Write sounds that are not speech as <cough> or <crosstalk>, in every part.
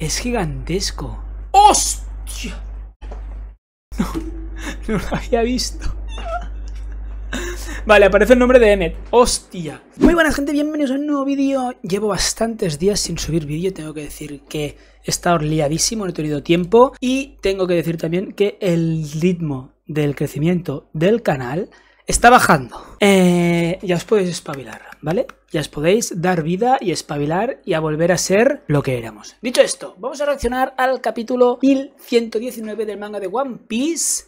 Es gigantesco. ¡Hostia! <laughs> No, lo había visto. Vale, aparece el nombre de Emmet. ¡Hostia! Muy buenas, gente. Bienvenidos a un nuevo vídeo. Llevo bastantes días sin subir vídeo. Tengo que decir que he estado liadísimo, no he tenido tiempo. Y tengo que decir también que el ritmo del crecimiento del canal Está bajando. Eh, ya os podéis espabilar, ¿vale? Ya os podéis dar vida y espabilar y a volver a ser lo que éramos. Dicho esto, vamos a reaccionar al capítulo 1119 del manga de One Piece.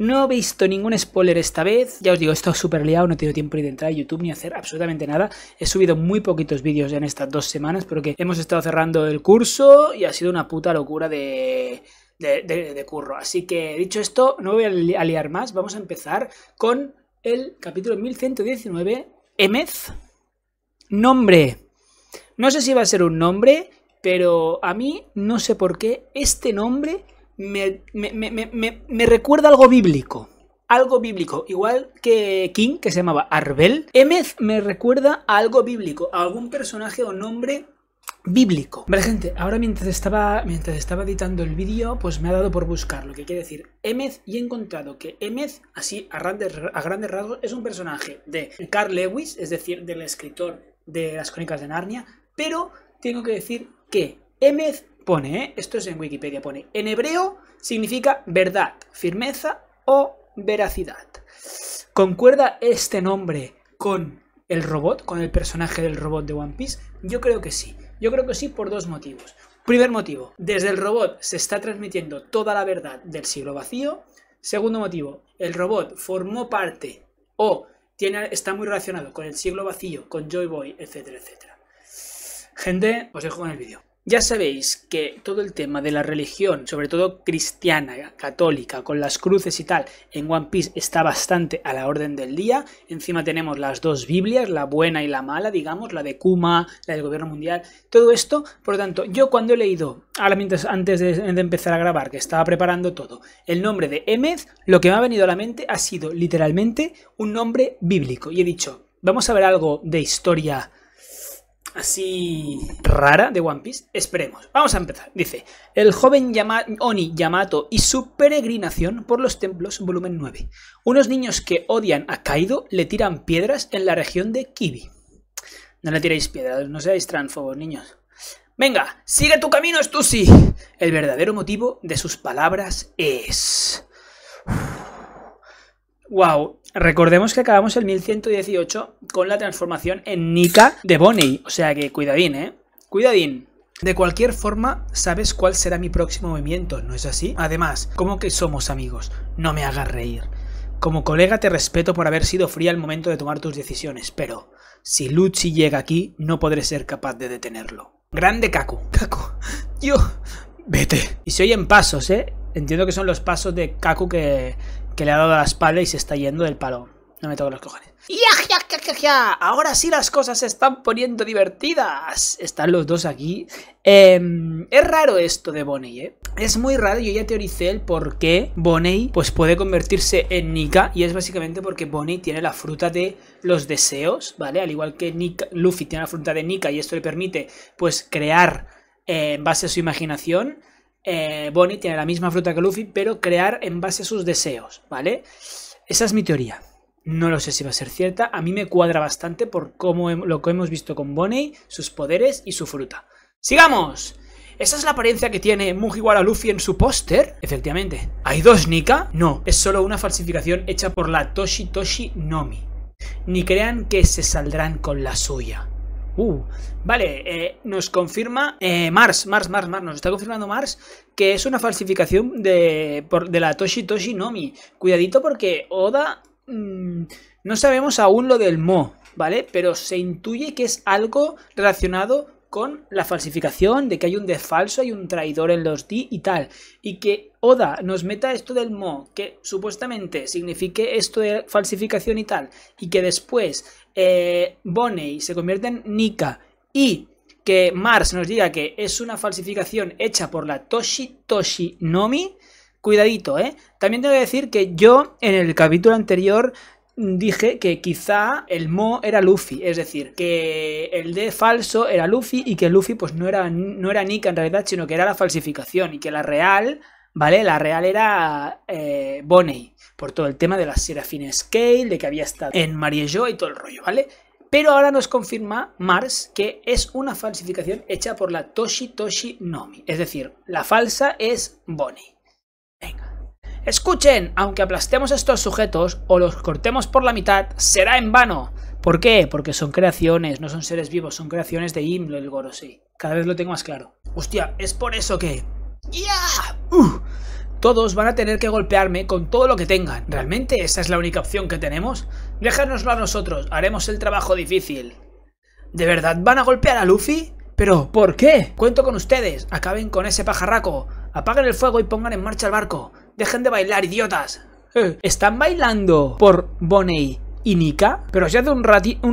No he visto ningún spoiler esta vez. Ya os digo, he estado súper liado, no he tenido tiempo ni de entrar a YouTube ni hacer absolutamente nada. He subido muy poquitos vídeos ya en estas dos semanas porque hemos estado cerrando el curso y ha sido una puta locura de... curro. Así que dicho esto, no voy a liar más. Vamos a empezar con el capítulo 1119, Emez. Nombre. No sé si va a ser un nombre, pero a mí no sé por qué este nombre me, me, me, recuerda algo bíblico. Algo bíblico, igual que King, que se llamaba Arbel. Emez me recuerda a algo bíblico, a algún personaje o nombre bíblico. Vale, gente, ahora mientras estaba, mientras estaba editando el vídeo, pues me ha dado por buscar lo que quiere decir Emez y he encontrado que Emez, así a grandes, a rasgos, es un personaje de Carl Lewis, es decir, del escritor de las crónicas de Narnia, pero tengo que decir que Emez pone, ¿eh? esto es en Wikipedia, pone, en hebreo significa verdad, firmeza o veracidad. ¿Concuerda este nombre con el robot, con el personaje del robot de One Piece? Yo creo que sí. Yo creo que sí por dos motivos. Primer motivo, desde el robot se está transmitiendo toda la verdad del siglo vacío. Segundo motivo, el robot formó parte o tiene, está muy relacionado con el siglo vacío, con Joy Boy, etcétera, etcétera. Gente, os dejo con el vídeo. Ya sabéis que todo el tema de la religión, sobre todo cristiana, católica, con las cruces y tal, en One Piece está bastante a la orden del día. Encima tenemos las dos Biblias, la buena y la mala, digamos, la de Kuma, la del gobierno mundial, todo esto. Por lo tanto, yo cuando he leído, ahora mientras antes de, empezar a grabar, que estaba preparando todo, el nombre de Emez, lo que me ha venido a la mente ha sido literalmente un nombre bíblico. Y he dicho, vamos a ver algo de historia así rara de One Piece? Esperemos. Vamos a empezar. Dice, el joven Oni Yamato y su peregrinación por los templos, volumen 9. Unos niños que odian a Kaido le tiran piedras en la región de Kibi. No le tiréis piedras, no seáis favor, niños. Venga, sigue tu camino, Stussy. El verdadero motivo de sus palabras es... Wow, Recordemos que acabamos el 1118 con la transformación en Nika de Bonnie, O sea que cuidadín, ¿eh? Cuidadín. De cualquier forma, sabes cuál será mi próximo movimiento, ¿no es así? Además, como que somos amigos? No me hagas reír. Como colega te respeto por haber sido fría al momento de tomar tus decisiones, pero si Luchi llega aquí, no podré ser capaz de detenerlo. Grande Kaku. Kaku, yo... Vete. Y soy en pasos, ¿eh? Entiendo que son los pasos de Kaku que, que le ha dado la espalda y se está yendo del palo. No me toco los cojones. ¡Ya, ya, ya, ya, Ahora sí las cosas se están poniendo divertidas. Están los dos aquí. Em, es raro esto de Bonnie, ¿eh? Es muy raro. Yo ya teoricé el por qué Bonnie pues, puede convertirse en Nika. Y es básicamente porque Bonnie tiene la fruta de los deseos, ¿vale? Al igual que Luffy tiene la fruta de Nika y esto le permite pues crear eh, en base a su imaginación. Eh, Bonnie tiene la misma fruta que Luffy, pero crear en base a sus deseos, ¿vale? Esa es mi teoría. No lo sé si va a ser cierta. A mí me cuadra bastante por cómo lo que hemos visto con Bonnie, sus poderes y su fruta. ¡Sigamos! ¿Esa es la apariencia que tiene Mujiwara Luffy en su póster? Efectivamente. ¿Hay dos Nika? No, es solo una falsificación hecha por la Toshi Toshi Nomi. Ni crean que se saldrán con la suya. Uh, vale, eh, nos confirma eh, Mars, Mars, Mars, Mars, nos está confirmando Mars que es una falsificación de, de la Toshi Toshi Nomi. Cuidadito porque Oda... Mm, no sabemos aún lo del Mo, ¿vale? Pero se intuye que es algo relacionado con la falsificación, de que hay un falso hay un traidor en los di y tal. Y que Oda nos meta esto del mo, que supuestamente signifique esto de falsificación y tal, y que después eh, Bonney se convierte en Nika y que Mars nos diga que es una falsificación hecha por la Toshi Toshi Nomi. Cuidadito, ¿eh? También tengo que decir que yo en el capítulo anterior dije que quizá el Mo era Luffy, es decir, que el D falso era Luffy y que Luffy pues no era, no era Nika en realidad, sino que era la falsificación y que la real, ¿vale? La real era eh, Bonney, por todo el tema de la Serafine Scale, de que había estado en Marie y todo el rollo, ¿vale? Pero ahora nos confirma Mars que es una falsificación hecha por la Toshi Toshi Nomi, es decir, la falsa es Bonnie. Escuchen, aunque aplastemos estos sujetos o los cortemos por la mitad, será en vano. ¿Por qué? Porque son creaciones, no son seres vivos, son creaciones de Imlo el Gorosei. Cada vez lo tengo más claro. Hostia, es por eso que... ¡Ya! todos van a tener que golpearme con todo lo que tengan. ¿Realmente esa es la única opción que tenemos? Déjanoslo a nosotros, haremos el trabajo difícil. ¿De verdad van a golpear a Luffy? ¿Pero por qué? Cuento con ustedes, acaben con ese pajarraco. Apaguen el fuego y pongan en marcha el barco. Dejen de bailar, idiotas. Eh, están bailando por Bonnie y Nika. Pero ya hace un,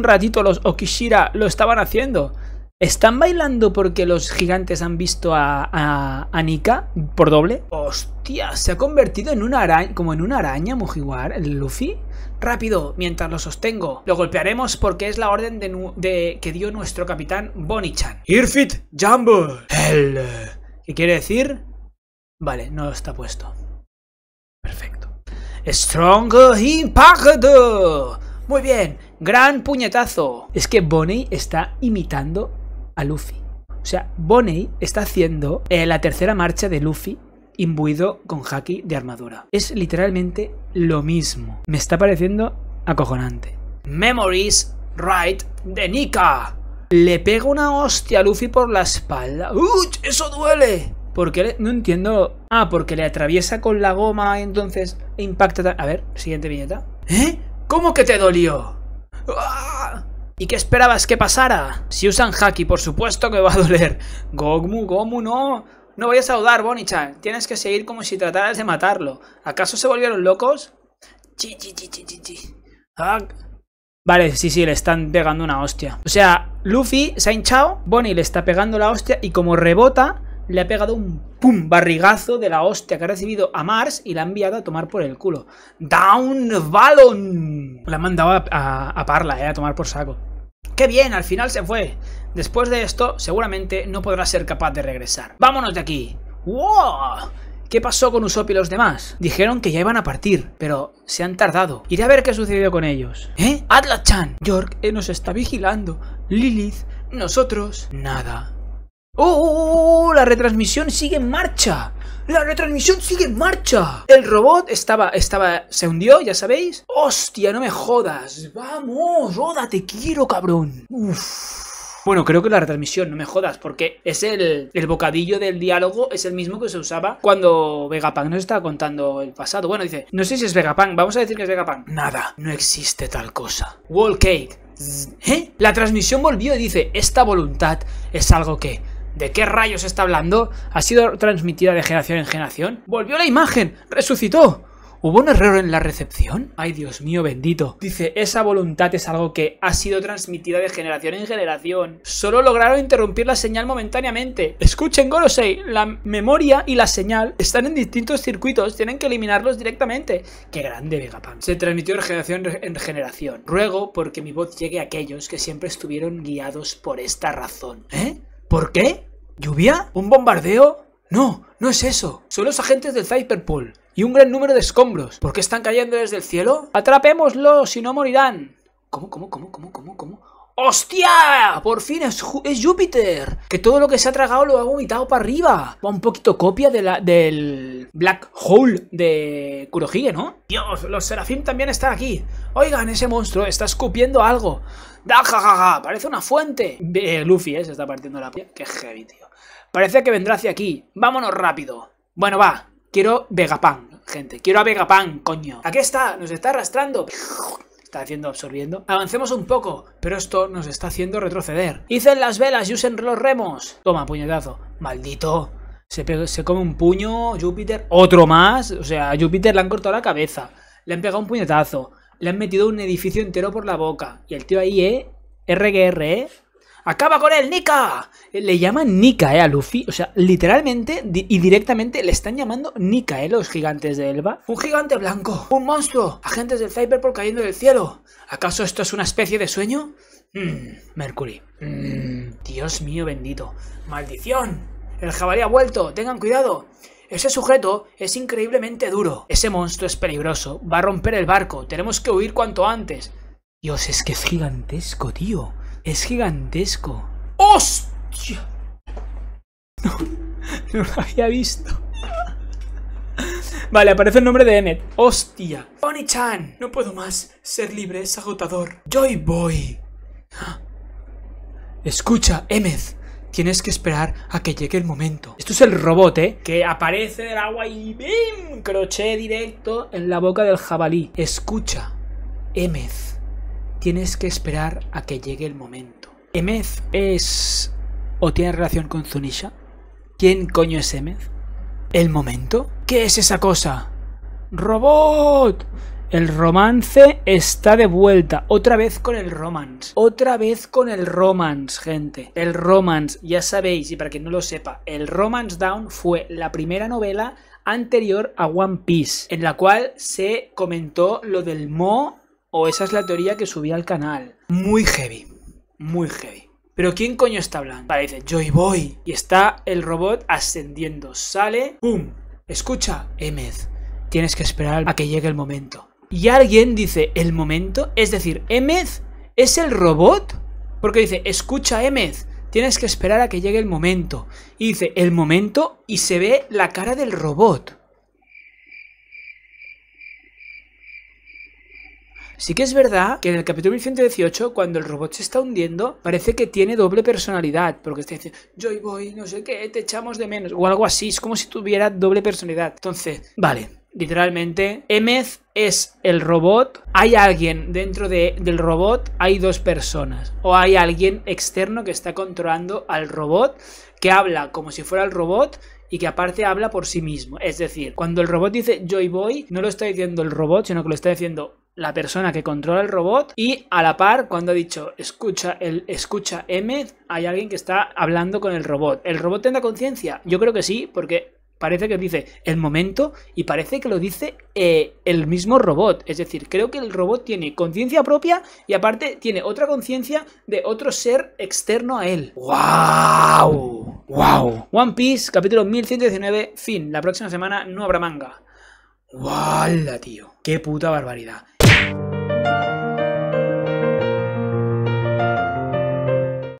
ratito los Okishira lo estaban haciendo. ¿Están bailando porque los gigantes han visto a, Nika por doble? ¡Hostia! ¿Se ha convertido en una araña, como en una araña Mujiwar, el Luffy? Rápido, mientras lo sostengo. Lo golpearemos porque es la orden de, que dio nuestro capitán Bonichan. Irfit Jumbo. El... ¿Qué quiere decir? Vale, no está puesto. Perfecto. Strong Impact. Muy bien, gran puñetazo. Es que Bonnie está imitando a Luffy. O sea, Bonnie está haciendo eh, la tercera marcha de Luffy imbuido con haki de armadura. Es literalmente lo mismo. Me está pareciendo acojonante. Memories Right de Nika. Le pega una hostia a Luffy por la espalda. ¡Uy! ¡Eso duele! Porque le... no entiendo. Ah, porque le atraviesa con la goma y entonces impacta. A ver, siguiente viñeta. ¿Eh? ¿Cómo que te dolió? ¡Ah! ¿Y qué esperabas que pasara? Si usan Haki, por supuesto que va a doler. Gomu, Gomu, no. No voy a dudar, Bonnie-chan. Tienes que seguir como si trataras de matarlo. ¿Acaso se volvieron locos? Chi, chi, chi, chi, chi, ah. Vale, sí, sí, le están pegando una hostia. O sea, Luffy se ha hinchado, Bonnie le está pegando la hostia y como rebota, le ha pegado un pum barrigazo de la hostia que ha recibido a Mars y la ha enviado a tomar por el culo. Down Balon! La ha mandado a, Parla, eh, a tomar por saco. ¡Qué bien! Al final se fue. Después de esto, seguramente no podrá ser capaz de regresar. ¡Vámonos de aquí! ¡Wow! ¿Qué pasó con Usopp y los demás? Dijeron que ya iban a partir, pero se han tardado. Iré a ver qué sucedió con ellos. ¿Eh? Atlas-chan! York eh, nos está vigilando. Lilith, nosotros... Nada. ¡Oh, oh, oh, ¡Oh! La retransmisión sigue en marcha. La retransmisión sigue en marcha. El robot estaba, estaba, se hundió, ya sabéis. Hostia, no me jodas. Vamos, Roda, te quiero, cabrón. Uf. Bueno, creo que la retransmisión, no me jodas, porque es el, el, bocadillo del diálogo, es el mismo que se usaba cuando Vegapunk nos estaba contando el pasado. Bueno, dice, no sé si es Vegapunk, vamos a decir que es Vegapunk. Nada, no existe tal cosa. Wall Cake. ¿Eh? La transmisión volvió y dice, esta voluntad es algo que ¿De qué rayos está hablando? ¿Ha sido transmitida de generación en generación? ¡Volvió la imagen! ¡Resucitó! ¿Hubo un error en la recepción? Ay, Dios mío bendito. Dice, esa voluntad es algo que ha sido transmitida de generación en generación. Solo lograron interrumpir la señal momentáneamente. Escuchen, Gorosei, la memoria y la señal están en distintos circuitos, tienen que eliminarlos directamente. Qué grande Vegapunk. Se transmitió de generación en generación. Ruego porque mi voz llegue a aquellos que siempre estuvieron guiados por esta razón. ¿Eh? ¿Por qué? ¿Lluvia? ¿Un bombardeo? No, no es eso. Son los agentes del Cyberpool y un gran número de escombros. ¿Por qué están cayendo desde el cielo? ¡Atrapémoslos, si no morirán! ¿Cómo, cómo, cómo, cómo, cómo, cómo? ¡Hostia! Por fin es, Júpiter. Que todo lo que se ha tragado lo ha vomitado para arriba. Va un poquito copia del Black Hole de Kurohige, ¿no? Dios, los Serafim también están aquí. Oigan, ese monstruo está escupiendo algo. ¡Da, jajaja! Parece una fuente. Eh, Luffy, ¿eh? Se está partiendo la... Qué heavy, tío. Parece que vendrá hacia aquí. Vámonos rápido. Bueno, va. Quiero Vegapunk, gente. Quiero a Vegapunk, coño. Aquí está. Nos está arrastrando haciendo absorbiendo. Avancemos un poco, pero esto nos está haciendo retroceder. Hicen las velas y usen los remos. Toma, puñetazo. Maldito. Se, se come un puño, Júpiter. Otro más. O sea, a Júpiter le han cortado la cabeza. Le han pegado un puñetazo. Le han metido un edificio entero por la boca. Y el tío ahí, ¿eh? RGR, ¡Acaba con él, Nika! Le llaman Nika, ¿eh? A Luffy. O sea, literalmente y directamente le están llamando Nika, ¿eh? Los gigantes de Elba. Un gigante blanco. Un monstruo. Agentes del por cayendo del cielo. ¿Acaso esto es una especie de sueño? Mmm, Mercury. Mmm, Dios mío bendito. ¡Maldición! El jabalí ha vuelto. Tengan cuidado. Ese sujeto es increíblemente duro. Ese monstruo es peligroso. Va a romper el barco. Tenemos que huir cuanto antes. Dios, es que es gigantesco, tío. Es gigantesco. ¡Hostia! <laughs> No, lo había visto. Vale, aparece el nombre de Emmet. ¡Hostia! ¡Bonnie-chan! No puedo más. Ser libre es agotador. ¡Joy Boy! Escucha, Emmet, Tienes que esperar a que llegue el momento. Esto es el robot, ¿eh? Que aparece del agua y ¡bim! Crochet directo en la boca del jabalí. Escucha, Emmet tienes que esperar a que llegue el momento. Emez es... o tiene relación con Zunisha. ¿Quién coño es Emez? ¿El momento? ¿Qué es esa cosa? ¡Robot! El romance está de vuelta. Otra vez con el romance. Otra vez con el romance, gente. El romance, ya sabéis, y para quien no lo sepa, el Romance Down fue la primera novela anterior a One Piece, en la cual se comentó lo del Mo o esa es la teoría que subí al canal. Muy heavy. Muy heavy. Pero ¿quién coño está hablando? Vale, dice Joy Boy. Y está el robot ascendiendo. Sale. ¡Pum! Escucha, Emeth. Tienes que esperar a que llegue el momento. Y alguien dice, ¿el momento? Es decir, Emeth es el robot. Porque dice, escucha, Emeth. Tienes que esperar a que llegue el momento. Y dice, el momento y se ve la cara del robot. Sí que es verdad que en el capítulo 1118, cuando el robot se está hundiendo, parece que tiene doble personalidad, porque está diciendo, yo voy, no sé qué, te echamos de menos, o algo así, es como si tuviera doble personalidad. Entonces, vale, literalmente, Emeth es el robot, hay alguien dentro del robot, hay dos personas, o hay alguien externo que está controlando al robot, que habla como si fuera el robot y que aparte habla por sí mismo. Es decir, cuando el robot dice yo y voy, no lo está diciendo el robot, sino que lo está diciendo la persona que controla el robot y a la par cuando ha dicho escucha el escucha M hay alguien que está hablando con el robot. ¿El robot tendrá conciencia? Yo creo que sí porque parece que dice el momento y parece que lo dice eh, el mismo robot. Es decir, creo que el robot tiene conciencia propia y aparte tiene otra conciencia de otro ser externo a él. ¡Wow! ¡Wow! One Piece, capítulo 1119, fin. La próxima semana no habrá manga. ¡Wala, tío! ¡Qué puta barbaridad!